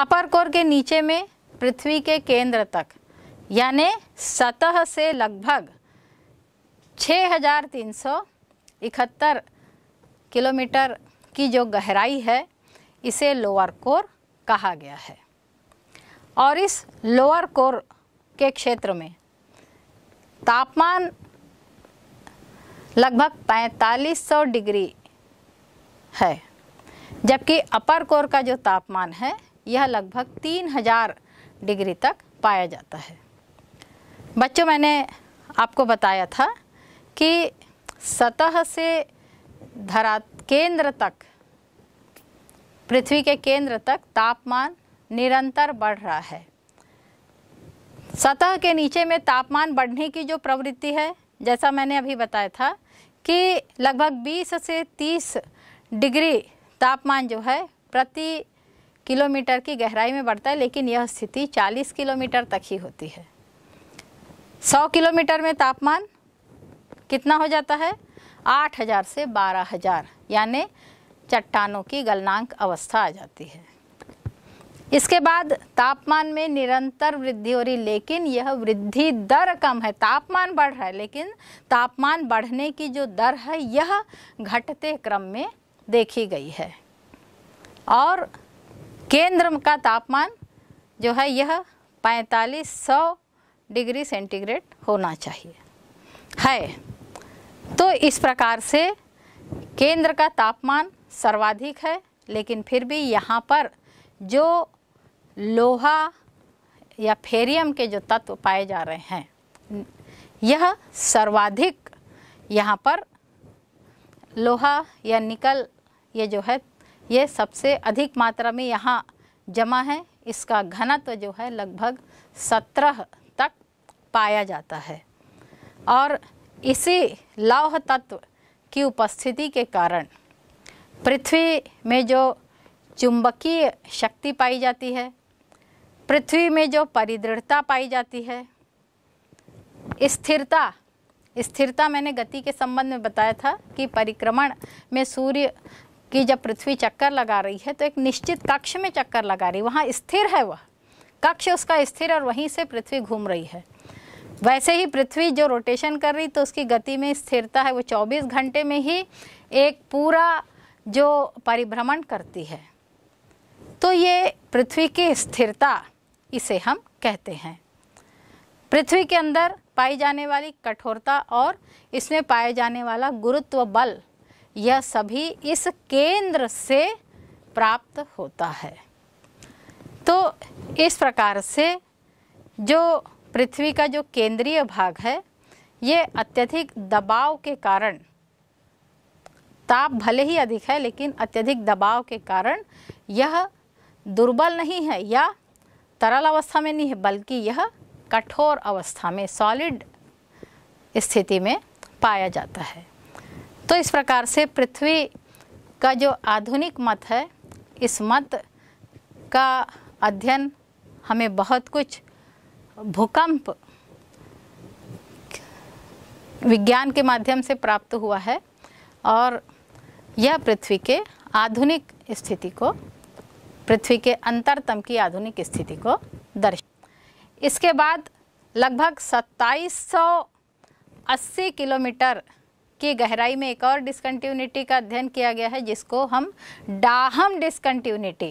अपर core के नीचे में पृथ्वी के केंद्र तक यानि सतह से लगभग 6,371 किलोमीटर की जो गहराई है इसे लोअर कोर कहा गया है और इस लोअर कोर के क्षेत्र में तापमान लगभग 4500 डिग्री है जबकि अपर कोर का जो तापमान है यह लगभग 3000 डिग्री तक पाया जाता है बच्चों मैंने आपको बताया था कि सतह से धरा केंद्र तक पृथ्वी के केंद्र तक तापमान निरंतर बढ़ रहा है सतह के नीचे में तापमान बढ़ने की जो प्रवृत्ति है जैसा मैंने अभी बताया था कि लगभग 20 से 30 डिग्री तापमान जो है प्रति किलोमीटर की गहराई में बढ़ता है लेकिन यह स्थिति 40 किलोमीटर तक ही होती है 100 किलोमीटर में तापमान कितना हो जाता है 8000 से 12000 यानी चट्टानों की गलनांक अवस्था आ जाती है इसके बाद तापमान में निरंतर वृद्धि हो रही लेकिन यह वृद्धि दर कम है तापमान बढ़ रहा है लेकिन तापमान बढ़ने की जो दर है यह घटते क्रम में देखी गई है और केंद्र का तापमान जो है यह पैंतालीस सौ डिग्री सेंटीग्रेड होना चाहिए है तो इस प्रकार से केंद्र का तापमान सर्वाधिक है लेकिन फिर भी यहाँ पर जो लोहा या फेरियम के जो तत्व पाए जा रहे हैं यह सर्वाधिक यहाँ पर लोहा या निकल ये जो है ये सबसे अधिक मात्रा में यहाँ जमा है इसका घनत्व जो है लगभग सत्रह तक पाया जाता है और इसी लौह तत्व की उपस्थिति के कारण पृथ्वी में जो चुंबकीय शक्ति पाई जाती है पृथ्वी में जो परिदृढ़ता पाई जाती है स्थिरता स्थिरता मैंने गति के संबंध में बताया था कि परिक्रमण में सूर्य कि जब पृथ्वी चक्कर लगा रही है तो एक निश्चित कक्ष में चक्कर लगा रही वहाँ स्थिर है वह कक्ष उसका स्थिर और वहीं से पृथ्वी घूम रही है वैसे ही पृथ्वी जो रोटेशन कर रही तो उसकी गति में स्थिरता है वो 24 घंटे में ही एक पूरा जो परिभ्रमण करती है तो ये पृथ्वी की स्थिरता इसे हम कहते हैं पृथ्वी के अंदर पाई जाने वाली कठोरता और इसमें पाया जाने वाला गुरुत्व बल यह सभी इस केंद्र से प्राप्त होता है तो इस प्रकार से जो पृथ्वी का जो केंद्रीय भाग है ये अत्यधिक दबाव के कारण ताप भले ही अधिक है लेकिन अत्यधिक दबाव के कारण यह दुर्बल नहीं है या तरल अवस्था में नहीं है बल्कि यह कठोर अवस्था में सॉलिड स्थिति में पाया जाता है तो इस प्रकार से पृथ्वी का जो आधुनिक मत है इस मत का अध्ययन हमें बहुत कुछ भूकंप विज्ञान के माध्यम से प्राप्त हुआ है और यह पृथ्वी के आधुनिक स्थिति को पृथ्वी के अंतरतम की आधुनिक स्थिति को दर्श इसके बाद लगभग 2780 किलोमीटर की गहराई में एक और डिस्कंटिन्यूटी का अध्ययन किया गया है जिसको हम डाहम डिस्कंटिन्यूटी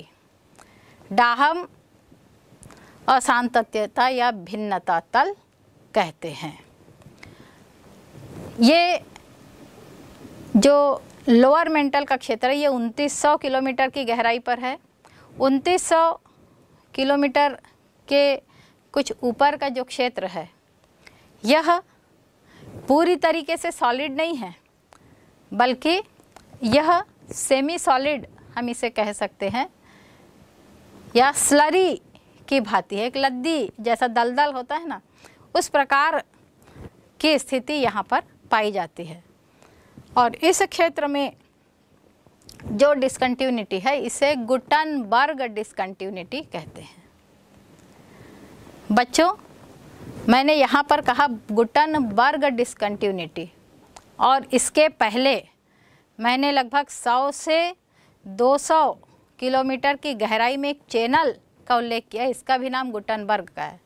डाहम असांतत्यता या भिन्नता तल कहते हैं ये जो लोअर मेंटल का क्षेत्र है ये 2900 किलोमीटर की गहराई पर है 2900 किलोमीटर के कुछ ऊपर का जो क्षेत्र है यह पूरी तरीके से सॉलिड नहीं है बल्कि यह सेमी सॉलिड हम इसे कह सकते हैं या स्लरी की भांति है एक लद्दी जैसा दलदल होता है ना उस प्रकार की स्थिति यहाँ पर पाई जाती है और इस क्षेत्र में जो डिस्कंटिन्यूटी है इसे गुटन बर्ग डिस्कंटिन्यूटी कहते हैं बच्चों मैंने यहाँ पर कहा गुटन वर्ग डिसकंटिन्यूटी और इसके पहले मैंने लगभग 100 से 200 किलोमीटर की गहराई में एक चैनल का उल्लेख किया इसका भी नाम गुटनबर्ग का है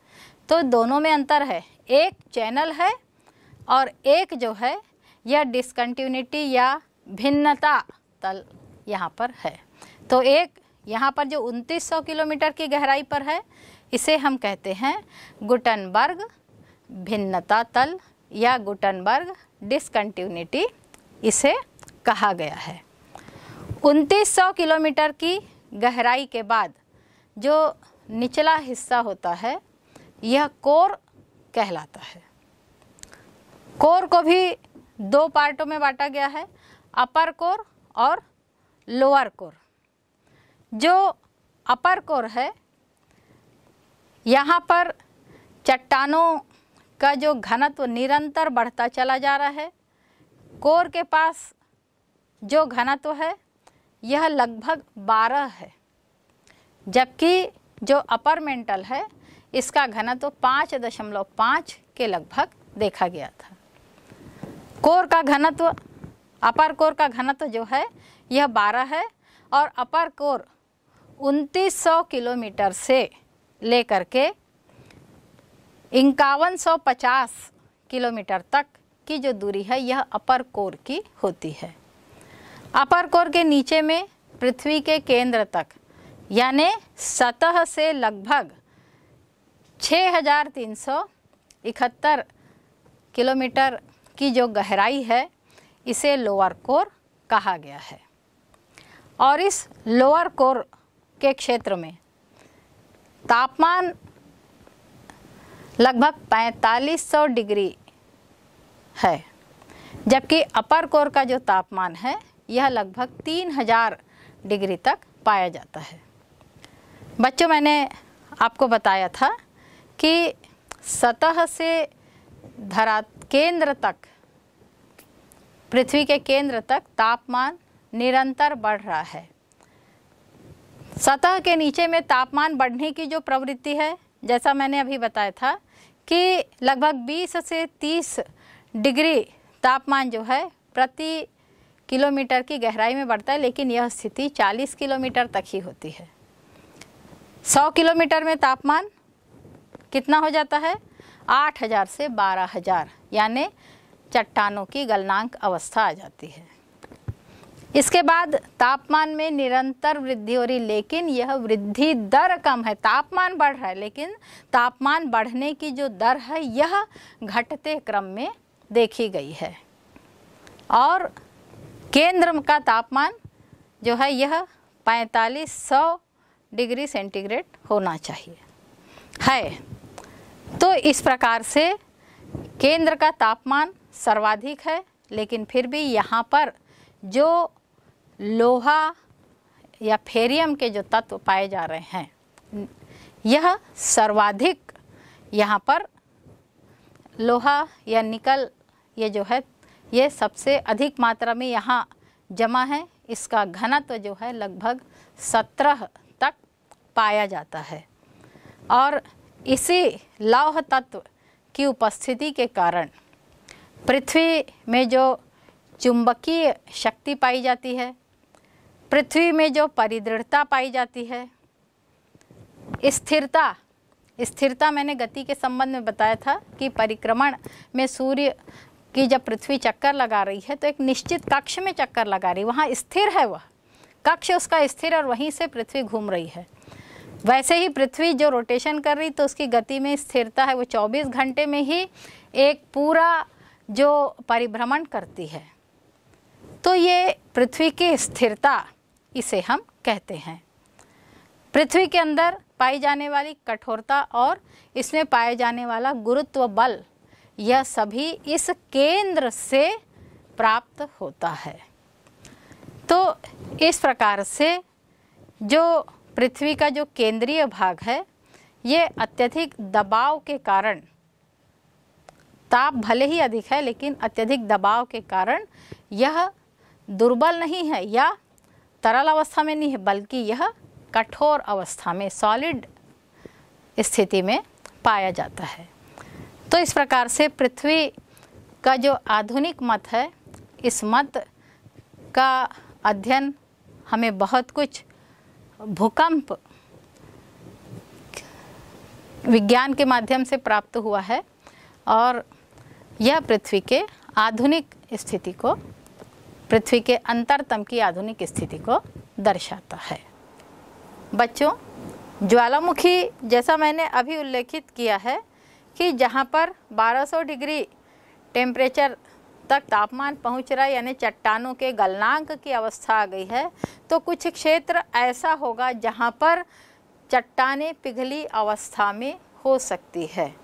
तो दोनों में अंतर है एक चैनल है और एक जो है यह डिसकंटिन्यूटी या भिन्नता तल यहाँ पर है तो एक यहाँ पर जो 2900 किलोमीटर की गहराई पर है इसे हम कहते हैं गुटनबर्ग भिन्नता तल या गुटनबर्ग डिसकंटिन्यूटी इसे कहा गया है 2900 किलोमीटर की गहराई के बाद जो निचला हिस्सा होता है यह कोर कहलाता है कोर को भी दो पार्टों में बांटा गया है अपर कोर और लोअर कोर जो अपर कोर है यहाँ पर चट्टानों का जो घनत्व निरंतर बढ़ता चला जा रहा है कोर के पास जो घनत्व है यह लगभग 12 है जबकि जो अपर मेंटल है इसका घनत्व पाँच दशमलव पाँच के लगभग देखा गया था कोर का घनत्व अपर कोर का घनत्व जो है यह 12 है और अपर कोर उनतीस सौ किलोमीटर से लेकर के इक्यावन सौ पचास किलोमीटर तक की जो दूरी है यह अपर कोर की होती है अपर कोर के नीचे में पृथ्वी के केंद्र तक यानि सतह से लगभग छः किलोमीटर की जो गहराई है इसे लोअर कोर कहा गया है और इस लोअर कोर के क्षेत्र में तापमान लगभग 4500 डिग्री है जबकि अपर कोर का जो तापमान है यह लगभग 3000 डिग्री तक पाया जाता है बच्चों मैंने आपको बताया था कि सतह से धरा केंद्र तक पृथ्वी के केंद्र तक तापमान निरंतर बढ़ रहा है सतह के नीचे में तापमान बढ़ने की जो प्रवृत्ति है जैसा मैंने अभी बताया था कि लगभग 20 से 30 डिग्री तापमान जो है प्रति किलोमीटर की गहराई में बढ़ता है लेकिन यह स्थिति 40 किलोमीटर तक ही होती है 100 किलोमीटर में तापमान कितना हो जाता है 8000 से 12000 यानी चट्टानों की गलनांक अवस्था आ जाती है इसके बाद तापमान में निरंतर वृद्धि हो रही लेकिन यह वृद्धि दर कम है तापमान बढ़ रहा है लेकिन तापमान बढ़ने की जो दर है यह घटते क्रम में देखी गई है और केंद्र का तापमान जो है यह पैंतालीस सौ डिग्री सेंटीग्रेड होना चाहिए है तो इस प्रकार से केंद्र का तापमान सर्वाधिक है लेकिन फिर भी यहाँ पर जो लोहा या फेरियम के जो तत्व पाए जा रहे हैं यह सर्वाधिक यहाँ पर लोहा या निकल ये जो है ये सबसे अधिक मात्रा में यहाँ जमा है इसका घनत्व जो है लगभग सत्रह तक पाया जाता है और इसी लौह तत्व की उपस्थिति के कारण पृथ्वी में जो चुंबकीय शक्ति पाई जाती है पृथ्वी में जो परिदृढ़ता पाई जाती है स्थिरता स्थिरता मैंने गति के संबंध में बताया था कि परिक्रमण में सूर्य की जब पृथ्वी चक्कर लगा रही है तो एक निश्चित कक्ष में चक्कर लगा रही वहाँ स्थिर है वह कक्ष उसका स्थिर और वहीं से पृथ्वी घूम रही है वैसे ही पृथ्वी जो रोटेशन कर रही तो उसकी गति में स्थिरता है वो 24 घंटे में ही एक पूरा जो परिभ्रमण करती है तो ये पृथ्वी की स्थिरता इसे हम कहते हैं पृथ्वी के अंदर पाई जाने वाली कठोरता और इसमें पाए जाने वाला गुरुत्व बल यह सभी इस केंद्र से प्राप्त होता है तो इस प्रकार से जो पृथ्वी का जो केंद्रीय भाग है ये अत्यधिक दबाव के कारण ताप भले ही अधिक है लेकिन अत्यधिक दबाव के कारण यह दुर्बल नहीं है या तरल अवस्था में नहीं है बल्कि यह कठोर अवस्था में सॉलिड स्थिति में पाया जाता है तो इस प्रकार से पृथ्वी का जो आधुनिक मत है इस मत का अध्ययन हमें बहुत कुछ भूकंप विज्ञान के माध्यम से प्राप्त हुआ है और यह पृथ्वी के आधुनिक स्थिति को पृथ्वी के अंतरतम की आधुनिक स्थिति को दर्शाता है बच्चों ज्वालामुखी जैसा मैंने अभी उल्लेखित किया है कि जहाँ पर 1200 डिग्री टेम्परेचर तक तापमान पहुँच रहा है यानी चट्टानों के गलनांक की अवस्था आ गई है तो कुछ क्षेत्र ऐसा होगा जहाँ पर चट्टाने पिघली अवस्था में हो सकती है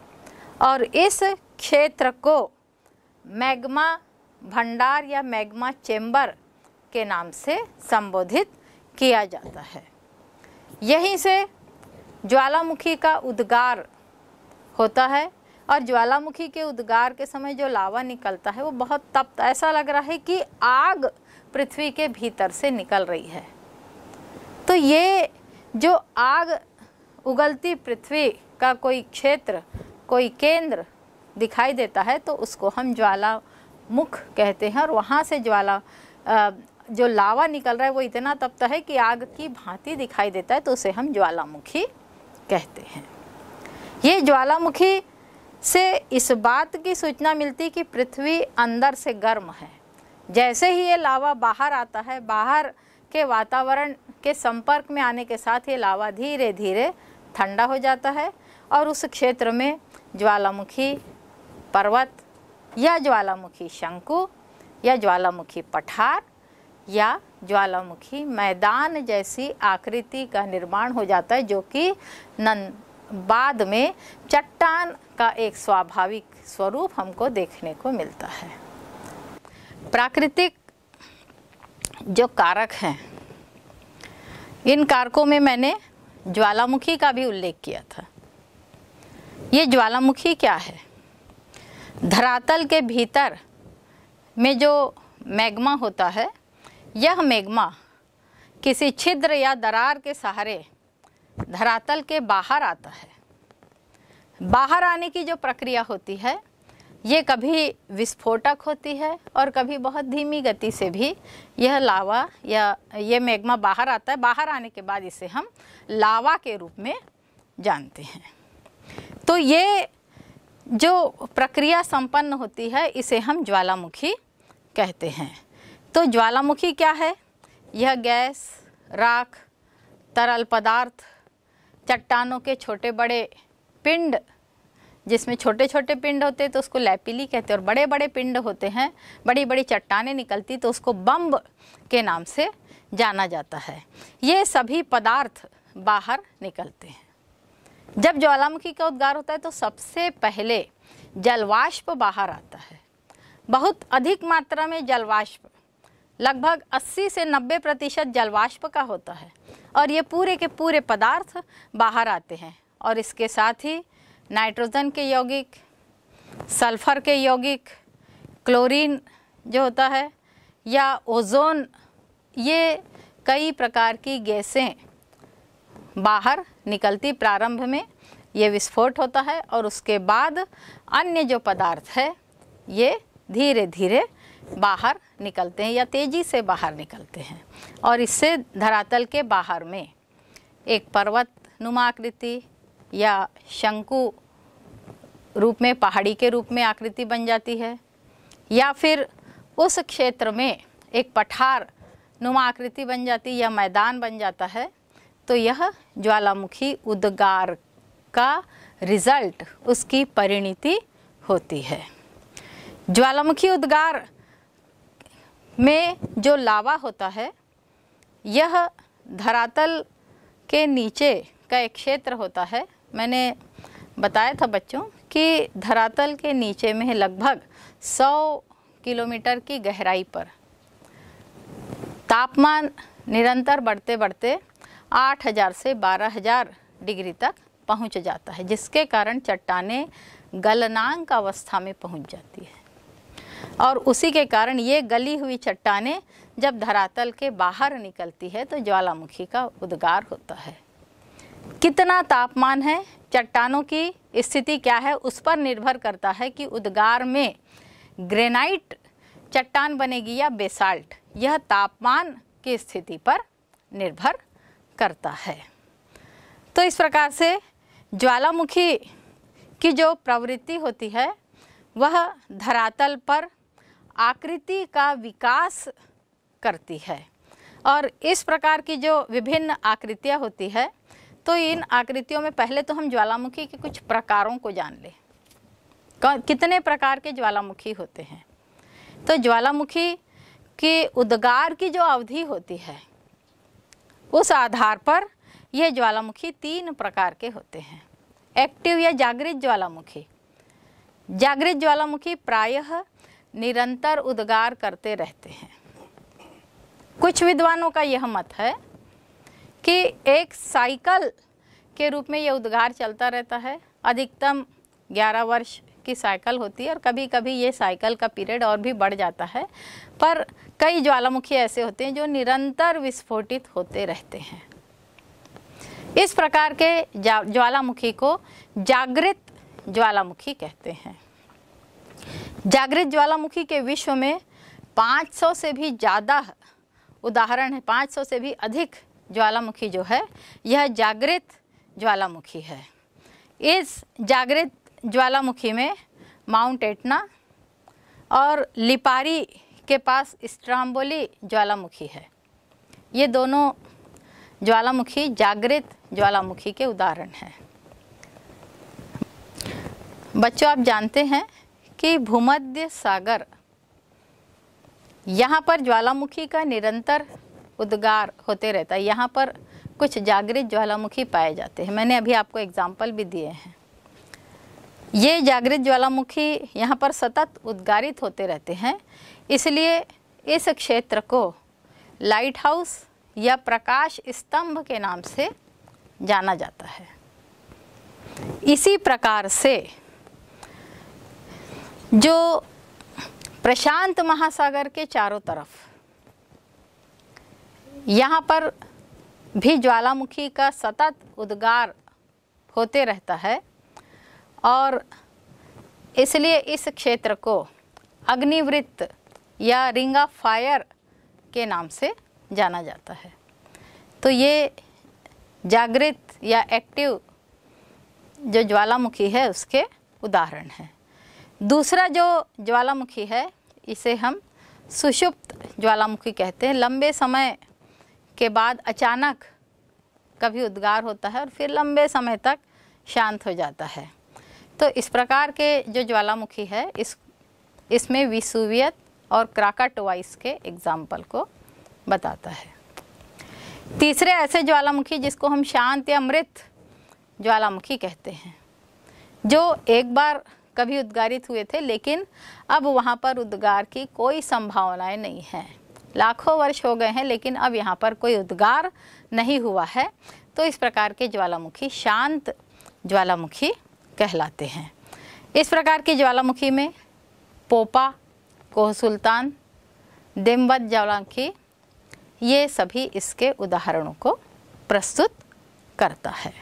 और इस क्षेत्र को मैग्मा भंडार या मैग्मा चेंबर के नाम से संबोधित किया जाता है यहीं से ज्वालामुखी का उद्गार होता है और ज्वालामुखी के उद्गार के समय जो लावा निकलता है वो बहुत तप्त ऐसा लग रहा है कि आग पृथ्वी के भीतर से निकल रही है तो ये जो आग उगलती पृथ्वी का कोई क्षेत्र कोई केंद्र दिखाई देता है तो उसको हम ज्वाला मुख कहते हैं और वहाँ से ज्वाला जो लावा निकल रहा है वो इतना तपता है कि आग की भांति दिखाई देता है तो उसे हम ज्वालामुखी कहते हैं ये ज्वालामुखी से इस बात की सूचना मिलती कि पृथ्वी अंदर से गर्म है जैसे ही ये लावा बाहर आता है बाहर के वातावरण के संपर्क में आने के साथ ये लावा धीरे धीरे ठंडा हो जाता है और उस क्षेत्र में ज्वालामुखी पर्वत या ज्वालामुखी शंकु या ज्वालामुखी पठार या ज्वालामुखी मैदान जैसी आकृति का निर्माण हो जाता है जो कि नन बाद में चट्टान का एक स्वाभाविक स्वरूप हमको देखने को मिलता है प्राकृतिक जो कारक हैं इन कारकों में मैंने ज्वालामुखी का भी उल्लेख किया था ये ज्वालामुखी क्या है धरातल के भीतर में जो मैग्मा होता है यह मैग्मा किसी छिद्र या दरार के सहारे धरातल के बाहर आता है बाहर आने की जो प्रक्रिया होती है ये कभी विस्फोटक होती है और कभी बहुत धीमी गति से भी यह लावा या ये मैग्मा बाहर आता है बाहर आने के बाद इसे हम लावा के रूप में जानते हैं तो ये जो प्रक्रिया संपन्न होती है इसे हम ज्वालामुखी कहते हैं तो ज्वालामुखी क्या है यह गैस राख तरल पदार्थ चट्टानों के छोटे बड़े पिंड जिसमें छोटे छोटे पिंड होते हैं तो उसको लैपिली कहते हैं और बड़े बड़े पिंड होते हैं बड़ी बड़ी चट्टाने निकलती तो उसको बम्ब के नाम से जाना जाता है ये सभी पदार्थ बाहर निकलते हैं जब ज्वालामुखी का उद्गार होता है तो सबसे पहले जलवाष्प बाहर आता है बहुत अधिक मात्रा में जलवाष्प लगभग 80 से 90 प्रतिशत जलवाष्प का होता है और ये पूरे के पूरे पदार्थ बाहर आते हैं और इसके साथ ही नाइट्रोजन के यौगिक सल्फर के यौगिक क्लोरीन जो होता है या ओजोन ये कई प्रकार की गैसें बाहर निकलती प्रारंभ में ये विस्फोट होता है और उसके बाद अन्य जो पदार्थ है ये धीरे धीरे बाहर निकलते हैं या तेज़ी से बाहर निकलते हैं और इससे धरातल के बाहर में एक पर्वत नुमा आकृति या शंकु रूप में पहाड़ी के रूप में आकृति बन जाती है या फिर उस क्षेत्र में एक पठार नुमा आकृति बन जाती या मैदान बन जाता है तो यह ज्वालामुखी उद्गार का रिजल्ट उसकी परिणति होती है ज्वालामुखी उद्गार में जो लावा होता है यह धरातल के नीचे का एक क्षेत्र होता है मैंने बताया था बच्चों कि धरातल के नीचे में लगभग 100 किलोमीटर की गहराई पर तापमान निरंतर बढ़ते बढ़ते आठ हज़ार से बारह हज़ार डिग्री तक पहुंच जाता है जिसके कारण चट्टाने गलनांक अवस्था में पहुंच जाती है और उसी के कारण ये गली हुई चट्टाने जब धरातल के बाहर निकलती है तो ज्वालामुखी का उद्गार होता है कितना तापमान है चट्टानों की स्थिति क्या है उस पर निर्भर करता है कि उद्गार में ग्रेनाइट चट्टान बनेगी या बेसाल्ट यह तापमान की स्थिति पर निर्भर करता है तो इस प्रकार से ज्वालामुखी की जो प्रवृत्ति होती है वह धरातल पर आकृति का विकास करती है और इस प्रकार की जो विभिन्न आकृतियाँ होती है तो इन आकृतियों में पहले तो हम ज्वालामुखी के कुछ प्रकारों को जान लें कितने प्रकार के ज्वालामुखी होते हैं तो ज्वालामुखी की उद्गार की जो अवधि होती है उस आधार पर यह ज्वालामुखी तीन प्रकार के होते हैं एक्टिव या जागृत ज्वालामुखी जागृत ज्वालामुखी प्रायः निरंतर उद्गार करते रहते हैं कुछ विद्वानों का यह मत है कि एक साइकिल के रूप में यह उद्गार चलता रहता है अधिकतम 11 वर्ष की साइकिल होती है और कभी कभी ये साइकिल का पीरियड और भी बढ़ जाता है पर कई ज्वालामुखी ऐसे होते हैं जो निरंतर विस्फोटित होते रहते हैं इस प्रकार के ज्वालामुखी को जागृत ज्वालामुखी कहते हैं जागृत ज्वालामुखी के विश्व में 500 से भी ज़्यादा उदाहरण है 500 से भी अधिक ज्वालामुखी जो है यह जागृत ज्वालामुखी है इस जागृत ज्वालामुखी में माउंट एटना और लिपारी के पास स्ट्राम्बोली ज्वालामुखी है ये दोनों ज्वालामुखी जागृत ज्वालामुखी के उदाहरण हैं बच्चों आप जानते हैं कि भूमध्य सागर यहाँ पर ज्वालामुखी का निरंतर उद्गार होते रहता है यहाँ पर कुछ जागृत ज्वालामुखी पाए जाते हैं मैंने अभी आपको एग्जाम्पल भी दिए हैं ये जागृत ज्वालामुखी यहाँ पर सतत उद्गारित होते रहते हैं इसलिए इस क्षेत्र को लाइट हाउस या प्रकाश स्तंभ के नाम से जाना जाता है इसी प्रकार से जो प्रशांत महासागर के चारों तरफ यहाँ पर भी ज्वालामुखी का सतत उद्गार होते रहता है और इसलिए इस क्षेत्र को अग्निवृत्त या रिंग ऑफ फायर के नाम से जाना जाता है तो ये जागृत या एक्टिव जो ज्वालामुखी है उसके उदाहरण है दूसरा जो ज्वालामुखी है इसे हम सुषुप्त ज्वालामुखी कहते हैं लंबे समय के बाद अचानक कभी उद्गार होता है और फिर लंबे समय तक शांत हो जाता है तो इस प्रकार के जो ज्वालामुखी है इस इसमें विसुवियत और क्राकाटोवाइस के एग्जाम्पल को बताता है तीसरे ऐसे ज्वालामुखी जिसको हम शांत या मृत ज्वालामुखी कहते हैं जो एक बार कभी उद्गारित हुए थे लेकिन अब वहाँ पर उद्गार की कोई संभावनाएं नहीं हैं लाखों वर्ष हो गए हैं लेकिन अब यहाँ पर कोई उद्गार नहीं हुआ है तो इस प्रकार के ज्वालामुखी शांत ज्वालामुखी कहलाते हैं इस प्रकार के ज्वालामुखी में पोपा कोह सुल्तान दिम्बत जवलांकी ये सभी इसके उदाहरणों को प्रस्तुत करता है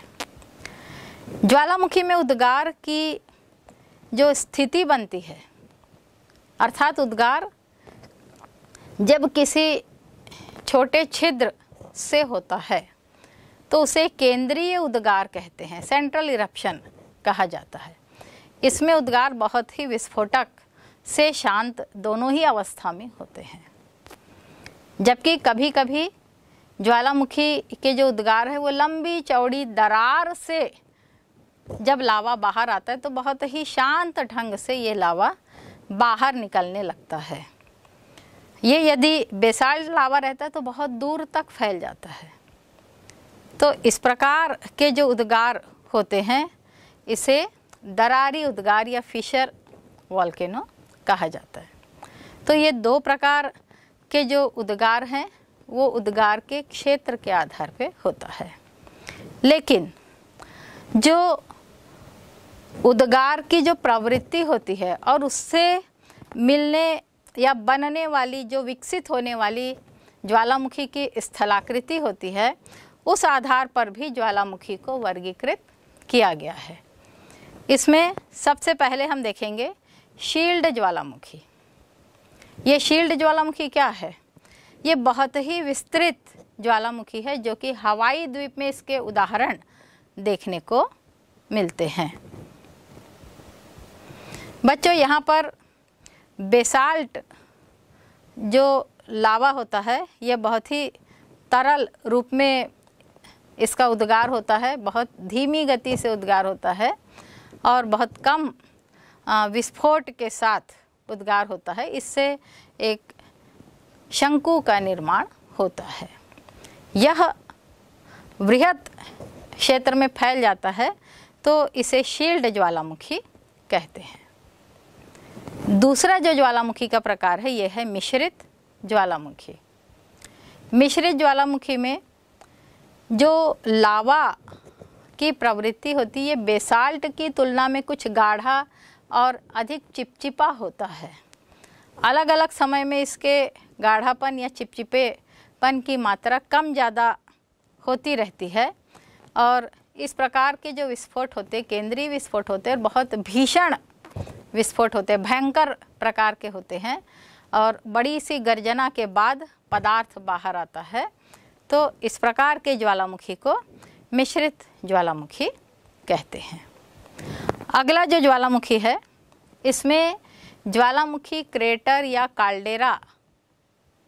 ज्वालामुखी में उद्गार की जो स्थिति बनती है अर्थात उद्गार जब किसी छोटे छिद्र से होता है तो उसे केंद्रीय उद्गार कहते हैं सेंट्रल इरप्शन कहा जाता है इसमें उद्गार बहुत ही विस्फोटक से शांत दोनों ही अवस्था में होते हैं जबकि कभी कभी ज्वालामुखी के जो उद्गार है वो लंबी चौड़ी दरार से जब लावा बाहर आता है तो बहुत ही शांत ढंग से ये लावा बाहर निकलने लगता है ये यदि बेसाल्ट लावा रहता है तो बहुत दूर तक फैल जाता है तो इस प्रकार के जो उद्गार होते हैं इसे दरारी उद्गार या फिशर वॉल्केनो कहा जाता है तो ये दो प्रकार के जो उद्गार हैं वो उद्गार के क्षेत्र के आधार पे होता है लेकिन जो उद्गार की जो प्रवृत्ति होती है और उससे मिलने या बनने वाली जो विकसित होने वाली ज्वालामुखी की स्थलाकृति होती है उस आधार पर भी ज्वालामुखी को वर्गीकृत किया गया है इसमें सबसे पहले हम देखेंगे शील्ड ज्वालामुखी ये शील्ड ज्वालामुखी क्या है ये बहुत ही विस्तृत ज्वालामुखी है जो कि हवाई द्वीप में इसके उदाहरण देखने को मिलते हैं बच्चों यहाँ पर बेसाल्ट जो लावा होता है यह बहुत ही तरल रूप में इसका उद्गार होता है बहुत धीमी गति से उद्गार होता है और बहुत कम विस्फोट के साथ उद्गार होता है इससे एक शंकु का निर्माण होता है यह वृहत क्षेत्र में फैल जाता है तो इसे शील्ड ज्वालामुखी कहते हैं दूसरा जो ज्वालामुखी का प्रकार है यह है मिश्रित ज्वालामुखी मिश्रित ज्वालामुखी में जो लावा की प्रवृत्ति होती है बेसाल्ट की तुलना में कुछ गाढ़ा और अधिक चिपचिपा होता है अलग अलग समय में इसके गाढ़ापन या चिपचिपेपन की मात्रा कम ज़्यादा होती रहती है और इस प्रकार के जो विस्फोट होते केंद्रीय विस्फोट होते हैं बहुत भीषण विस्फोट होते हैं भयंकर प्रकार के होते हैं और बड़ी सी गर्जना के बाद पदार्थ बाहर आता है तो इस प्रकार के ज्वालामुखी को मिश्रित ज्वालामुखी कहते हैं अगला जो ज्वालामुखी है इसमें ज्वालामुखी क्रेटर या कालडेरा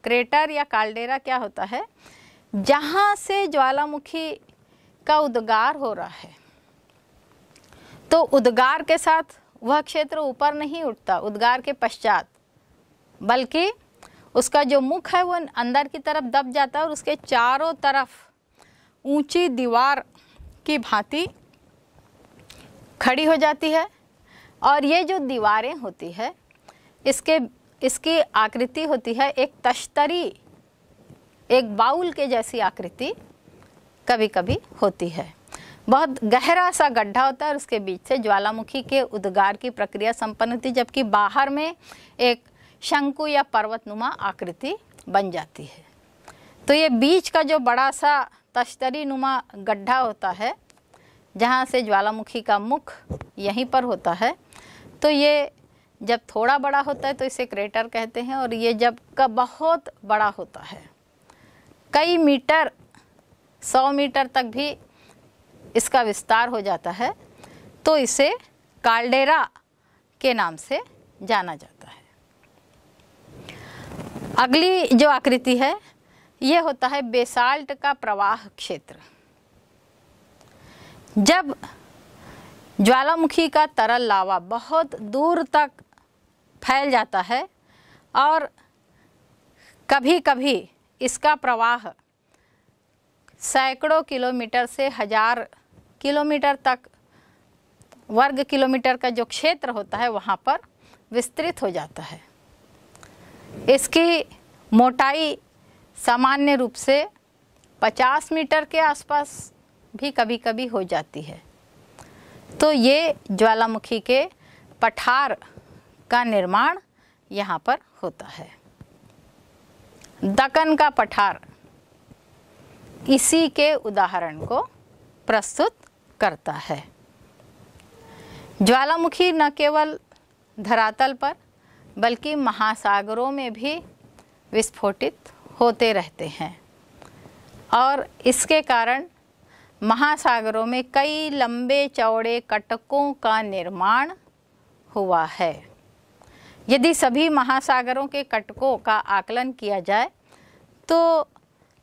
क्रेटर या कालडेरा क्या होता है जहाँ से ज्वालामुखी का उद्गार हो रहा है तो उद्गार के साथ वह क्षेत्र ऊपर नहीं उठता उद्गार के पश्चात बल्कि उसका जो मुख है वह अंदर की तरफ दब जाता है और उसके चारों तरफ ऊंची दीवार की भांति खड़ी हो जाती है और ये जो दीवारें होती है इसके इसकी आकृति होती है एक तश्तरी एक बाउल के जैसी आकृति कभी कभी होती है बहुत गहरा सा गड्ढा होता है और उसके बीच से ज्वालामुखी के उद्गार की प्रक्रिया संपन्न होती है जबकि बाहर में एक शंकु या पर्वतनुमा आकृति बन जाती है तो ये बीच का जो बड़ा सा तश्तरी नुमा गड्ढा होता है जहाँ से ज्वालामुखी का मुख यहीं पर होता है तो ये जब थोड़ा बड़ा होता है तो इसे क्रेटर कहते हैं और ये जब का बहुत बड़ा होता है कई मीटर सौ मीटर तक भी इसका विस्तार हो जाता है तो इसे कालडेरा के नाम से जाना जाता है अगली जो आकृति है ये होता है बेसाल्ट का प्रवाह क्षेत्र जब ज्वालामुखी का तरल लावा बहुत दूर तक फैल जाता है और कभी कभी इसका प्रवाह सैकड़ों किलोमीटर से हजार किलोमीटर तक वर्ग किलोमीटर का जो क्षेत्र होता है वहाँ पर विस्तृत हो जाता है इसकी मोटाई सामान्य रूप से 50 मीटर के आसपास भी कभी कभी हो जाती है तो ये ज्वालामुखी के पठार का निर्माण यहाँ पर होता है दकन का पठार इसी के उदाहरण को प्रस्तुत करता है ज्वालामुखी न केवल धरातल पर बल्कि महासागरों में भी विस्फोटित होते रहते हैं और इसके कारण महासागरों में कई लंबे चौड़े कटकों का निर्माण हुआ है यदि सभी महासागरों के कटकों का आकलन किया जाए तो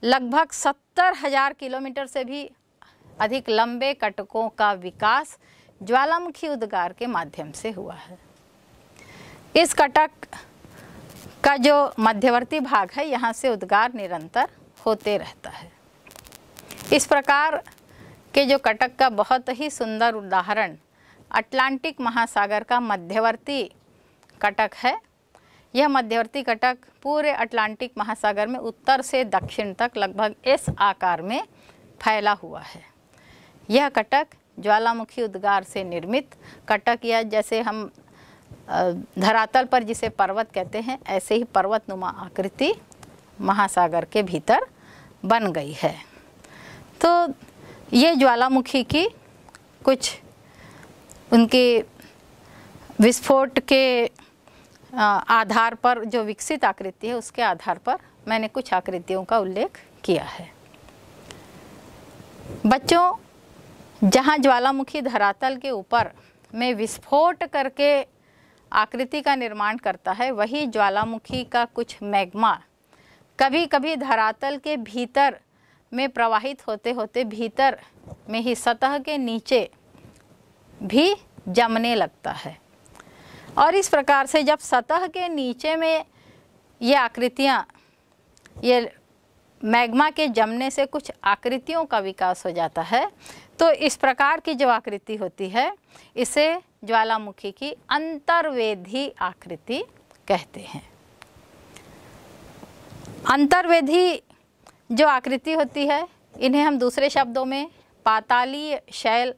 लगभग सत्तर हजार किलोमीटर से भी अधिक लंबे कटकों का विकास ज्वालामुखी उद्गार के माध्यम से हुआ है इस कटक का जो मध्यवर्ती भाग है यहाँ से उद्गार निरंतर होते रहता है इस प्रकार के जो कटक का बहुत ही सुंदर उदाहरण अटलांटिक महासागर का मध्यवर्ती कटक है यह मध्यवर्ती कटक पूरे अटलांटिक महासागर में उत्तर से दक्षिण तक लगभग इस आकार में फैला हुआ है यह कटक ज्वालामुखी उद्गार से निर्मित कटक या जैसे हम धरातल पर जिसे पर्वत कहते हैं ऐसे ही पर्वतनुमा आकृति महासागर के भीतर बन गई है तो ये ज्वालामुखी की कुछ उनके विस्फोट के आधार पर जो विकसित आकृति है उसके आधार पर मैंने कुछ आकृतियों का उल्लेख किया है बच्चों जहाँ ज्वालामुखी धरातल के ऊपर में विस्फोट करके आकृति का निर्माण करता है वही ज्वालामुखी का कुछ मैग्मा कभी कभी धरातल के भीतर में प्रवाहित होते होते भीतर में ही सतह के नीचे भी जमने लगता है और इस प्रकार से जब सतह के नीचे में ये आकृतियाँ ये मैग्मा के जमने से कुछ आकृतियों का विकास हो जाता है तो इस प्रकार की जो आकृति होती है इसे ज्वालामुखी की अंतर्वेधी आकृति कहते हैं अंतर्वेधी जो आकृति होती है इन्हें हम दूसरे शब्दों में पाताली शैल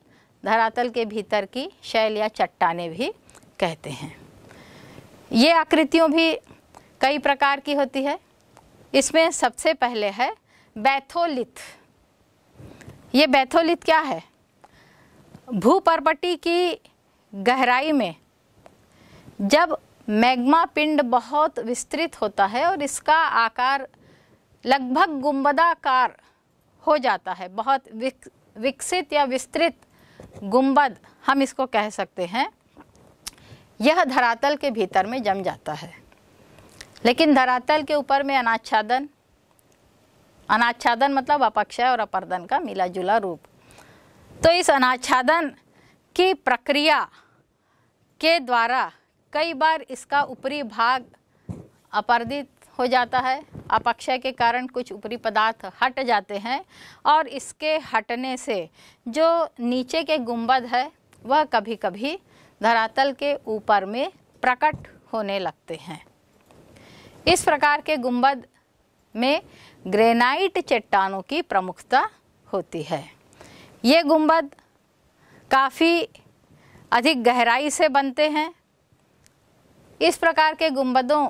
धरातल के भीतर की शैल या चट्टाने भी कहते हैं ये आकृतियों भी कई प्रकार की होती है इसमें सबसे पहले है बैथोलिथ ये बैथोलिथ क्या है भूपर्पटी की गहराई में जब मैग्मा पिंड बहुत विस्तृत होता है और इसका आकार लगभग गुम्बदाकार हो जाता है बहुत विकसित या विस्तृत गुम्बद हम इसको कह सकते हैं यह धरातल के भीतर में जम जाता है लेकिन धरातल के ऊपर में अनाच्छादन अनाच्छादन मतलब अपक्षय और अपर्दन का मिला जुला रूप तो इस अनाच्छादन की प्रक्रिया के द्वारा कई बार इसका ऊपरी भाग अपर्दित हो जाता है अपक्षय के कारण कुछ ऊपरी पदार्थ हट जाते हैं और इसके हटने से जो नीचे के गुंबद है वह कभी कभी धरातल के ऊपर में प्रकट होने लगते हैं इस प्रकार के गुंबद में ग्रेनाइट चट्टानों की प्रमुखता होती है ये गुंबद काफ़ी अधिक गहराई से बनते हैं इस प्रकार के गुंबदों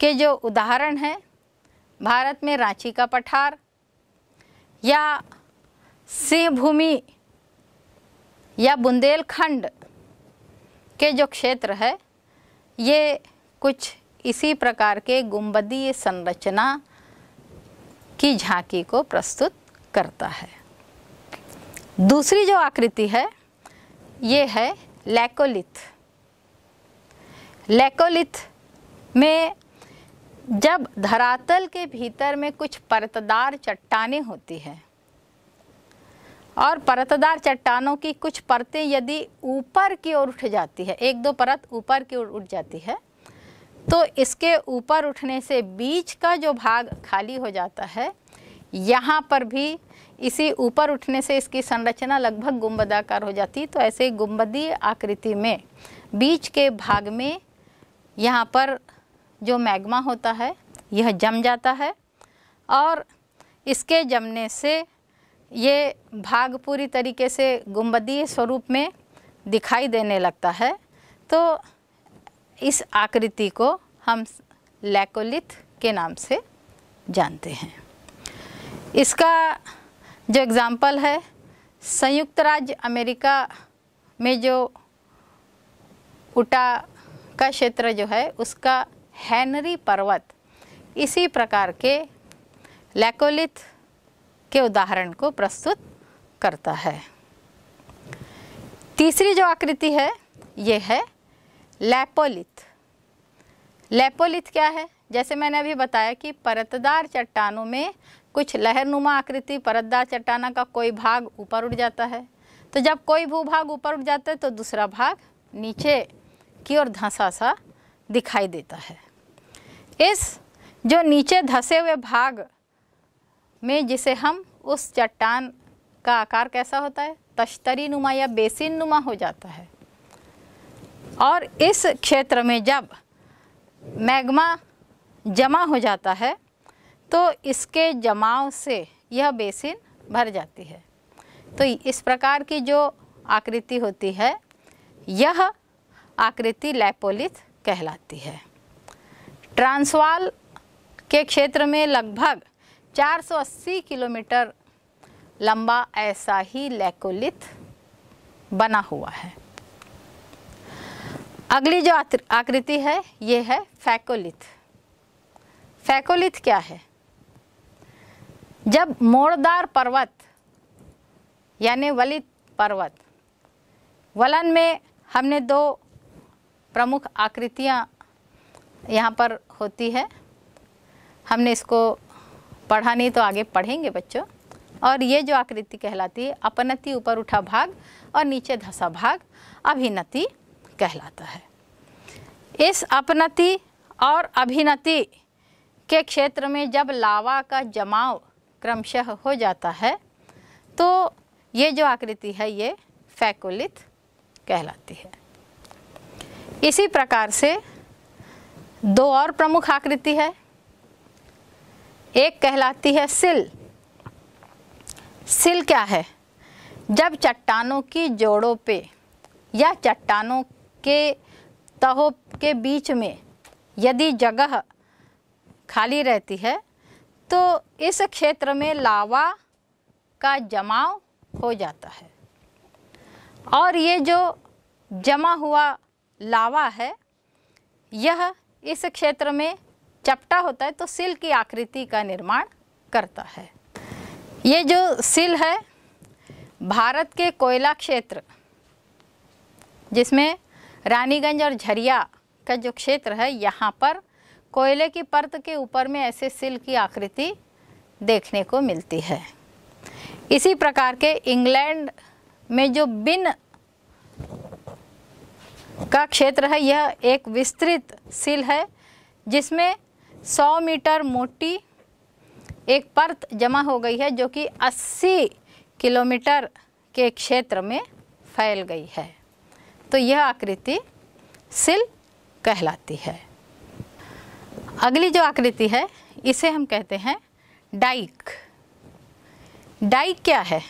के जो उदाहरण हैं भारत में रांची का पठार या सिंहभूमि या बुंदेलखंड के जो क्षेत्र है ये कुछ इसी प्रकार के गुंबदीय संरचना की झांकी को प्रस्तुत करता है दूसरी जो आकृति है ये है लैकोलिथ लैकोलिथ में जब धरातल के भीतर में कुछ परतदार चट्टानें होती है और परतदार चट्टानों की कुछ परतें यदि ऊपर की ओर उठ जाती है एक दो परत ऊपर की ओर उठ जाती है तो इसके ऊपर उठने से बीच का जो भाग खाली हो जाता है यहाँ पर भी इसी ऊपर उठने से इसकी संरचना लगभग गुम्बदाकार हो जाती तो ऐसे गुम्बदी आकृति में बीच के भाग में यहाँ पर जो मैग्मा होता है यह जम जाता है और इसके जमने से ये भाग पूरी तरीके से गुम्बदीय स्वरूप में दिखाई देने लगता है तो इस आकृति को हम लैकोलिथ के नाम से जानते हैं इसका जो एग्ज़ाम्पल है संयुक्त राज्य अमेरिका में जो उटा का क्षेत्र जो है उसका हैनरी पर्वत इसी प्रकार के लैकोलिथ के उदाहरण को प्रस्तुत करता है तीसरी जो आकृति है ये है लैपोलिथ लैपोलिथ क्या है जैसे मैंने अभी बताया कि परतदार चट्टानों में कुछ लहरनुमा आकृति परतदार चट्टाना का कोई भाग ऊपर उठ जाता है तो जब कोई भूभाग ऊपर उठ जाता है तो दूसरा भाग नीचे की ओर धंसा सा दिखाई देता है इस जो नीचे धसे हुए भाग में जिसे हम उस चट्टान का आकार कैसा होता है तश्तरी नुमा या बेसिन नुमा हो जाता है और इस क्षेत्र में जब मैग्मा जमा हो जाता है तो इसके जमाव से यह बेसिन भर जाती है तो इस प्रकार की जो आकृति होती है यह आकृति लैपोलिथ कहलाती है ट्रांसवाल के क्षेत्र में लगभग 480 किलोमीटर लंबा ऐसा ही लैकोलिथ बना हुआ है अगली जो आकृति है ये है फैकोलिथ फैकोलिथ क्या है जब मोड़दार पर्वत यानी वलित पर्वत वलन में हमने दो प्रमुख आकृतियाँ यहाँ पर होती है हमने इसको पढ़ा नहीं तो आगे पढ़ेंगे बच्चों और ये जो आकृति कहलाती है अपनति ऊपर उठा भाग और नीचे धसा भाग अभिनति कहलाता है इस अपनति और अभिनति के क्षेत्र में जब लावा का जमाव क्रमशः हो जाता है तो ये जो आकृति है ये फैकुलित कहलाती है इसी प्रकार से दो और प्रमुख आकृति है एक कहलाती है सिल सिल क्या है जब चट्टानों की जोड़ों पे या चट्टानों के तहों के बीच में यदि जगह खाली रहती है तो इस क्षेत्र में लावा का जमाव हो जाता है और ये जो जमा हुआ लावा है यह इस क्षेत्र में चपटा होता है तो सिल की आकृति का निर्माण करता है ये जो सिल है भारत के कोयला क्षेत्र जिसमें रानीगंज और झरिया का जो क्षेत्र है यहाँ पर कोयले की परत के ऊपर में ऐसे सिल की आकृति देखने को मिलती है इसी प्रकार के इंग्लैंड में जो बिन का क्षेत्र है यह एक विस्तृत सिल है जिसमें 100 मीटर मोटी एक परत जमा हो गई है जो कि 80 किलोमीटर के क्षेत्र में फैल गई है तो यह आकृति सिल कहलाती है अगली जो आकृति है इसे हम कहते हैं डाइक डाइक क्या है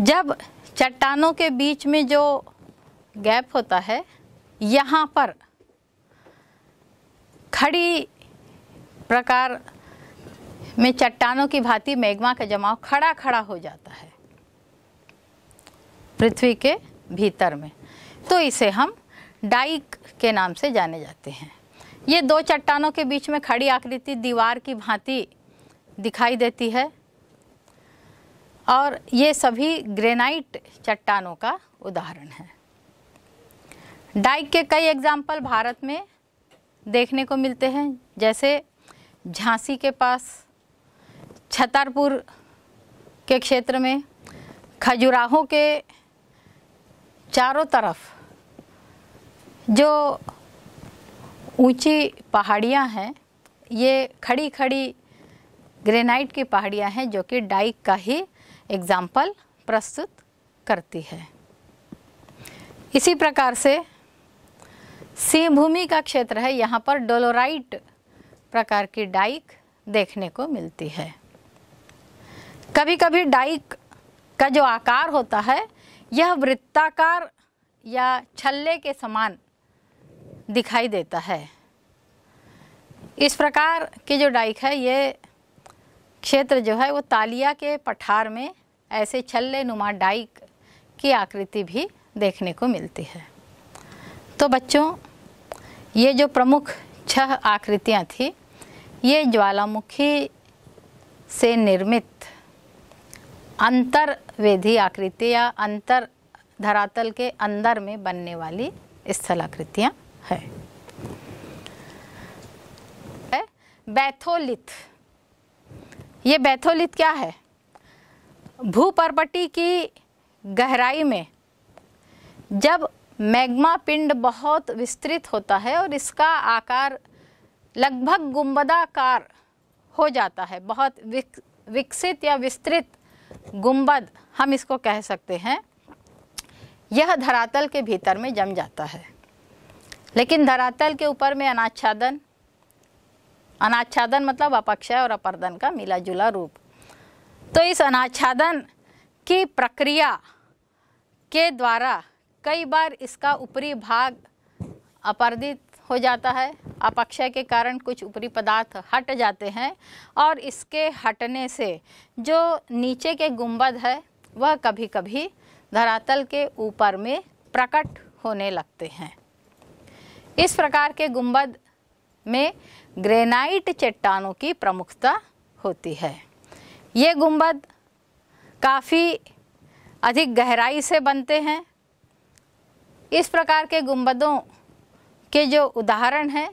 जब चट्टानों के बीच में जो गैप होता है यहाँ पर खड़ी प्रकार में चट्टानों की भांति मैग्मा का जमाव खड़ा खड़ा हो जाता है पृथ्वी के भीतर में तो इसे हम डाइक के नाम से जाने जाते हैं ये दो चट्टानों के बीच में खड़ी आकृति दीवार की भांति दिखाई देती है और ये सभी ग्रेनाइट चट्टानों का उदाहरण है डाइक के कई एग्जाम्पल भारत में देखने को मिलते हैं जैसे झांसी के पास छतरपुर के क्षेत्र में खजुराहों के चारों तरफ जो ऊंची पहाड़ियाँ हैं ये खड़ी खड़ी ग्रेनाइट की पहाड़ियाँ हैं जो कि डाइक का ही एग्ज़ाम्पल प्रस्तुत करती है इसी प्रकार से सिंहभूमि भूमि का क्षेत्र है यहाँ पर डोलोराइट प्रकार की डाइक देखने को मिलती है कभी कभी डाइक का जो आकार होता है यह वृत्ताकार या छल्ले के समान दिखाई देता है इस प्रकार की जो डाइक है ये क्षेत्र जो है वो तालिया के पठार में ऐसे छल्ले नुमा डाइक की आकृति भी देखने को मिलती है तो बच्चों ये जो प्रमुख छह आकृतियाँ थी ये ज्वालामुखी से निर्मित अंतर्वेधी आकृति या अंतर धरातल के अंदर में बनने वाली स्थल आकृतियाँ है बैथोलिथ ये बैथोलिथ क्या है भूपर्पटी की गहराई में जब मैग्मा पिंड बहुत विस्तृत होता है और इसका आकार लगभग गुंबदाकार हो जाता है बहुत विकसित या विस्तृत गुंबद हम इसको कह सकते हैं यह धरातल के भीतर में जम जाता है लेकिन धरातल के ऊपर में अनाच्छादन अनाच्छादन मतलब अपक्षय और अपर्दन का मिला जुला रूप तो इस अनाच्छादन की प्रक्रिया के द्वारा कई बार इसका ऊपरी भाग अपर्दित हो जाता है अपक्षय के कारण कुछ ऊपरी पदार्थ हट जाते हैं और इसके हटने से जो नीचे के गुंबद है वह कभी कभी धरातल के ऊपर में प्रकट होने लगते हैं इस प्रकार के गुंबद में ग्रेनाइट चट्टानों की प्रमुखता होती है ये गुंबद काफ़ी अधिक गहराई से बनते हैं इस प्रकार के गुंबदों के जो उदाहरण हैं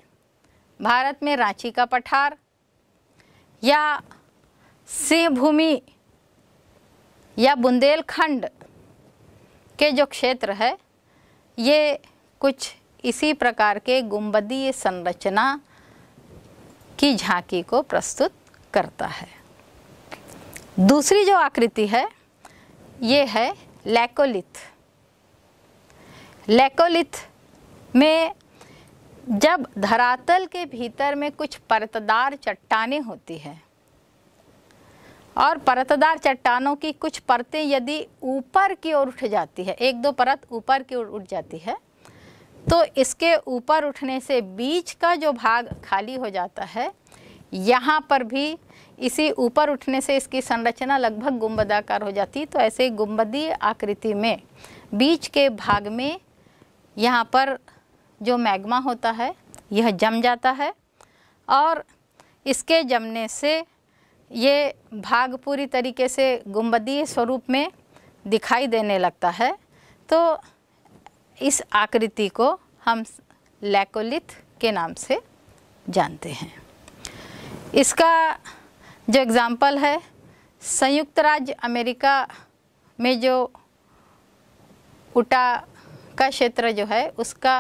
भारत में रांची का पठार या सिंह भूमि या बुंदेलखंड के जो क्षेत्र है ये कुछ इसी प्रकार के गुंबदीय संरचना की झांकी को प्रस्तुत करता है दूसरी जो आकृति है ये है लैकोलिथ लेकोलिथ में जब धरातल के भीतर में कुछ परतदार चट्टाने होती है और परतदार चट्टानों की कुछ परतें यदि ऊपर की ओर उठ जाती है एक दो परत ऊपर की ओर उठ जाती है तो इसके ऊपर उठने से बीच का जो भाग खाली हो जाता है यहाँ पर भी इसी ऊपर उठने से इसकी संरचना लगभग गुम्बदाकार हो जाती तो ऐसे गुम्बदी आकृति में बीच के भाग में यहाँ पर जो मैग्मा होता है यह जम जाता है और इसके जमने से ये भाग पूरी तरीके से गुम्बदीय स्वरूप में दिखाई देने लगता है तो इस आकृति को हम लैकोलिथ के नाम से जानते हैं इसका जो एग्ज़ाम्पल है संयुक्त राज्य अमेरिका में जो उटा का क्षेत्र जो है उसका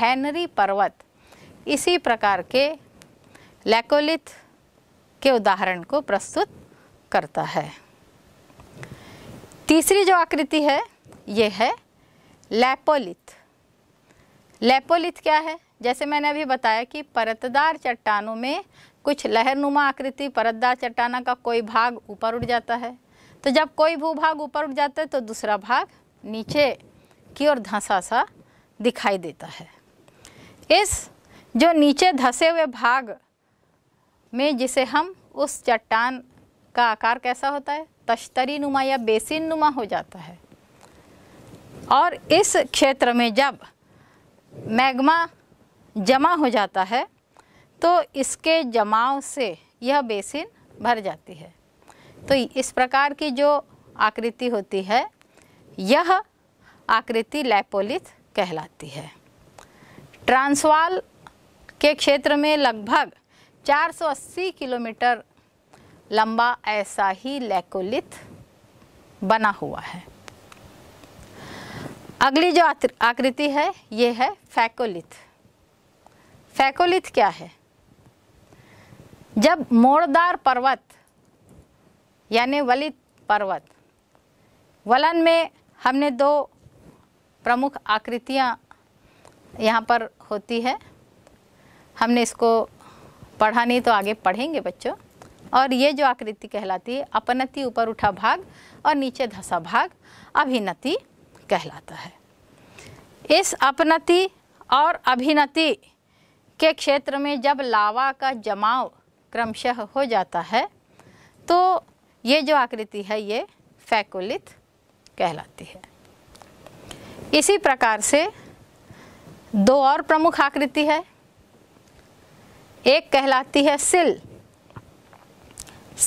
हैनरी पर्वत इसी प्रकार के लैकोलिथ के उदाहरण को प्रस्तुत करता है तीसरी जो आकृति है ये है लैपोलिथ लैपोलिथ क्या है जैसे मैंने अभी बताया कि परतदार चट्टानों में कुछ लहरनुमा आकृति परतदार चट्टाना का कोई भाग ऊपर उठ जाता है तो जब कोई भूभाग ऊपर उठ जाता है तो दूसरा भाग नीचे की ओर धंसा सा दिखाई देता है इस जो नीचे धसे हुए भाग में जिसे हम उस चट्टान का आकार कैसा होता है तश्तरी नुमा या बेसिन नुमा हो जाता है और इस क्षेत्र में जब मैग्मा जमा हो जाता है तो इसके जमाव से यह बेसिन भर जाती है तो इस प्रकार की जो आकृति होती है यह आकृति लैपोलिथ कहलाती है ट्रांसवाल के क्षेत्र में लगभग 480 किलोमीटर लंबा ऐसा ही लैकोलिथ बना हुआ है अगली जो आकृति है ये है फैकोलिथ फैकोलिथ क्या है जब मोड़दार पर्वत यानी वलित पर्वत वलन में हमने दो प्रमुख आकृतियाँ यहाँ पर होती है हमने इसको पढ़ा नहीं तो आगे पढ़ेंगे बच्चों और ये जो आकृति कहलाती है अपनति ऊपर उठा भाग और नीचे धसा भाग अभिनति कहलाता है इस अपनति और अभिनति के क्षेत्र में जब लावा का जमाव क्रमशः हो जाता है तो ये जो आकृति है ये फैकुलित कहलाती है इसी प्रकार से दो और प्रमुख आकृति है एक कहलाती है सिल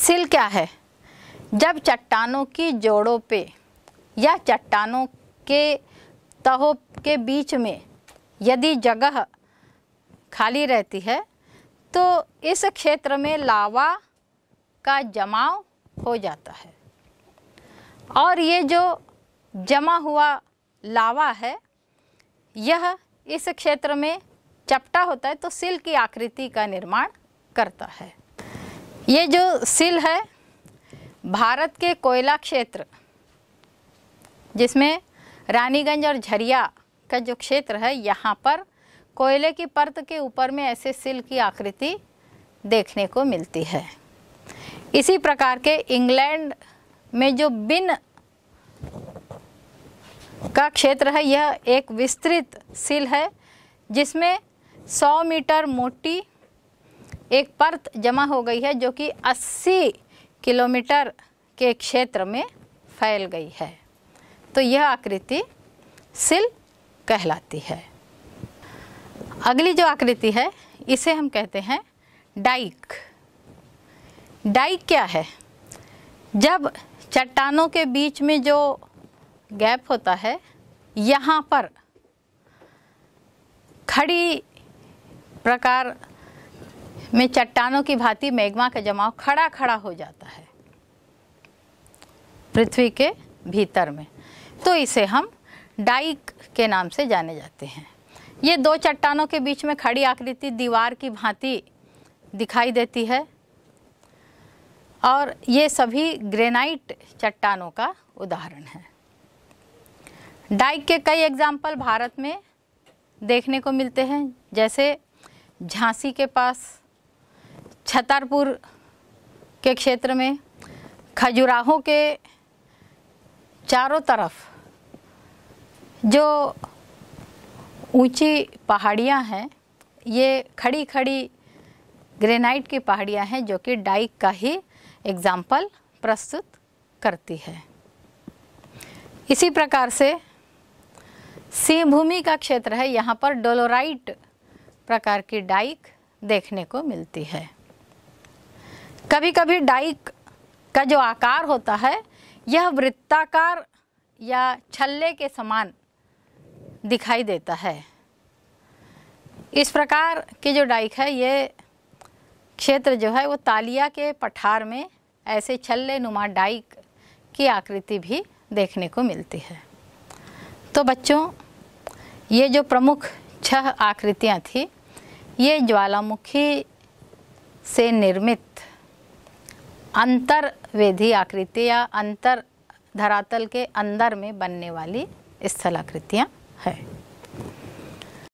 सिल क्या है जब चट्टानों की जोड़ों पे या चट्टानों के तहों के बीच में यदि जगह खाली रहती है तो इस क्षेत्र में लावा का जमाव हो जाता है और ये जो जमा हुआ लावा है यह इस क्षेत्र में चपटा होता है तो सिल की आकृति का निर्माण करता है ये जो सिल है भारत के कोयला क्षेत्र जिसमें रानीगंज और झरिया का जो क्षेत्र है यहाँ पर कोयले की परत के ऊपर में ऐसे सिल की आकृति देखने को मिलती है इसी प्रकार के इंग्लैंड में जो बिन का क्षेत्र है यह एक विस्तृत सिल है जिसमें 100 मीटर मोटी एक परत जमा हो गई है जो कि 80 किलोमीटर के क्षेत्र में फैल गई है तो यह आकृति सिल कहलाती है अगली जो आकृति है इसे हम कहते हैं डाइक डाइक क्या है जब चट्टानों के बीच में जो गैप होता है यहाँ पर खड़ी प्रकार में चट्टानों की भांति मैग्मा का जमाव खड़ा खड़ा हो जाता है पृथ्वी के भीतर में तो इसे हम डाइक के नाम से जाने जाते हैं ये दो चट्टानों के बीच में खड़ी आकृति दीवार की भांति दिखाई देती है और ये सभी ग्रेनाइट चट्टानों का उदाहरण है डाइक के कई एग्जाम्पल भारत में देखने को मिलते हैं जैसे झांसी के पास छतरपुर के क्षेत्र में खजुराहों के चारों तरफ जो ऊंची पहाड़ियां हैं ये खड़ी खड़ी ग्रेनाइट की पहाड़ियां हैं जो कि डाइक का ही एग्ज़ाम्पल प्रस्तुत करती है इसी प्रकार से सिंहभूमि भूमि का क्षेत्र है यहाँ पर डोलोराइट प्रकार की डाइक देखने को मिलती है कभी कभी डाइक का जो आकार होता है यह वृत्ताकार या छल्ले के समान दिखाई देता है इस प्रकार की जो डाइक है ये क्षेत्र जो है वो तालिया के पठार में ऐसे छल्ले नुमा डाइक की आकृति भी देखने को मिलती है तो बच्चों ये जो प्रमुख छह आकृतियाँ थी ये ज्वालामुखी से निर्मित अंतर्वेधी आकृति या अंतर धरातल के अंदर में बनने वाली स्थल आकृतियाँ हैं